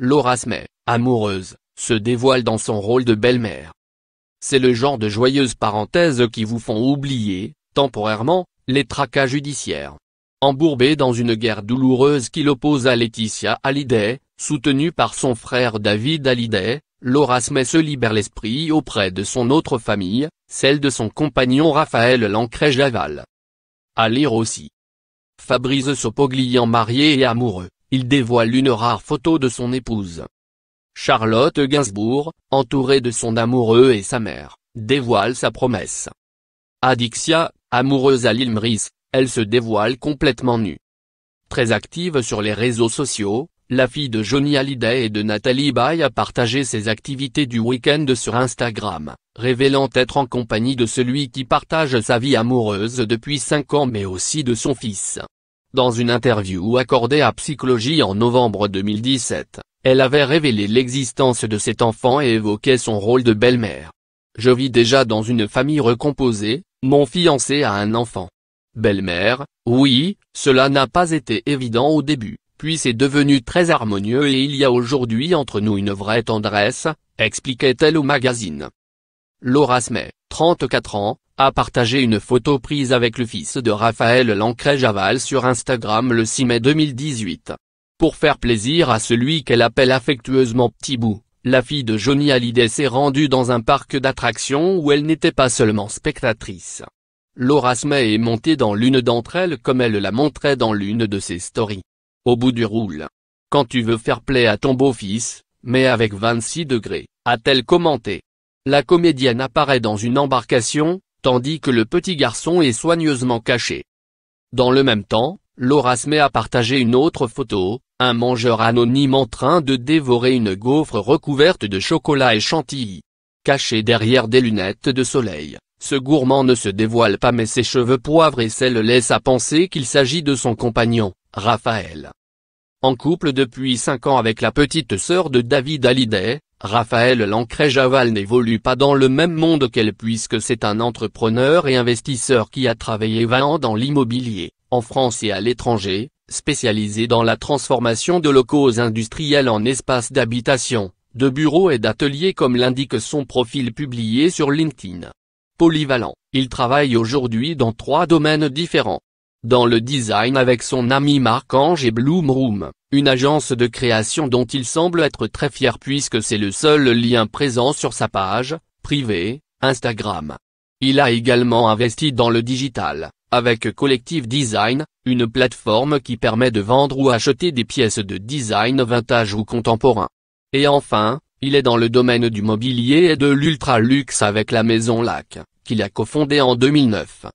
Laura Smet, amoureuse, se dévoile dans son rôle de belle-mère. C'est le genre de joyeuses parenthèses qui vous font oublier, temporairement, les tracas judiciaires. Embourbé dans une guerre douloureuse qui l'oppose à Laetitia Hallyday, soutenue par son frère David Hallyday, Laura Smet se libère l'esprit auprès de son autre famille, celle de son compagnon Raphaël Lancret-Javal. À lire aussi. Fabrice Sopoglian marié et amoureux il dévoile une rare photo de son épouse. Charlotte Gainsbourg, entourée de son amoureux et sa mère, dévoile sa promesse. Adixia, amoureuse à l'île elle se dévoile complètement nue. Très active sur les réseaux sociaux, la fille de Johnny Hallyday et de Nathalie Baye a partagé ses activités du week-end sur Instagram, révélant être en compagnie de celui qui partage sa vie amoureuse depuis 5 ans mais aussi de son fils. Dans une interview accordée à Psychologie en novembre 2017, elle avait révélé l'existence de cet enfant et évoquait son rôle de belle-mère. Je vis déjà dans une famille recomposée, mon fiancé a un enfant. Belle-mère, oui, cela n'a pas été évident au début, puis c'est devenu très harmonieux et il y a aujourd'hui entre nous une vraie tendresse, expliquait-elle au magazine. Laura Smith 34 ans, a partagé une photo prise avec le fils de Raphaël Lancret-Javal sur Instagram le 6 mai 2018. Pour faire plaisir à celui qu'elle appelle affectueusement Petit Bout, la fille de Johnny Hallyday s'est rendue dans un parc d'attractions où elle n'était pas seulement spectatrice. Laura Smay est montée dans l'une d'entre elles comme elle la montrait dans l'une de ses stories. Au bout du roule. Quand tu veux faire plaisir à ton beau-fils, mais avec 26 degrés, a-t-elle commenté. La comédienne apparaît dans une embarcation, tandis que le petit garçon est soigneusement caché. Dans le même temps, Laura se a partagé une autre photo, un mangeur anonyme en train de dévorer une gaufre recouverte de chocolat et chantilly. Caché derrière des lunettes de soleil, ce gourmand ne se dévoile pas mais ses cheveux poivres et sel laissent à penser qu'il s'agit de son compagnon, Raphaël. En couple depuis 5 ans avec la petite sœur de David Hallyday, Raphaël lancré javal n'évolue pas dans le même monde qu'elle puisque c'est un entrepreneur et investisseur qui a travaillé 20 ans dans l'immobilier, en France et à l'étranger, spécialisé dans la transformation de locaux industriels en espaces d'habitation, de bureaux et d'ateliers comme l'indique son profil publié sur LinkedIn. Polyvalent, il travaille aujourd'hui dans trois domaines différents, dans le design avec son ami Marc-Ange et Bloom Room, une agence de création dont il semble être très fier puisque c'est le seul lien présent sur sa page, privée, Instagram. Il a également investi dans le digital, avec Collective Design, une plateforme qui permet de vendre ou acheter des pièces de design vintage ou contemporain. Et enfin, il est dans le domaine du mobilier et de l'ultra-luxe avec la Maison Lac, qu'il a cofondée en 2009.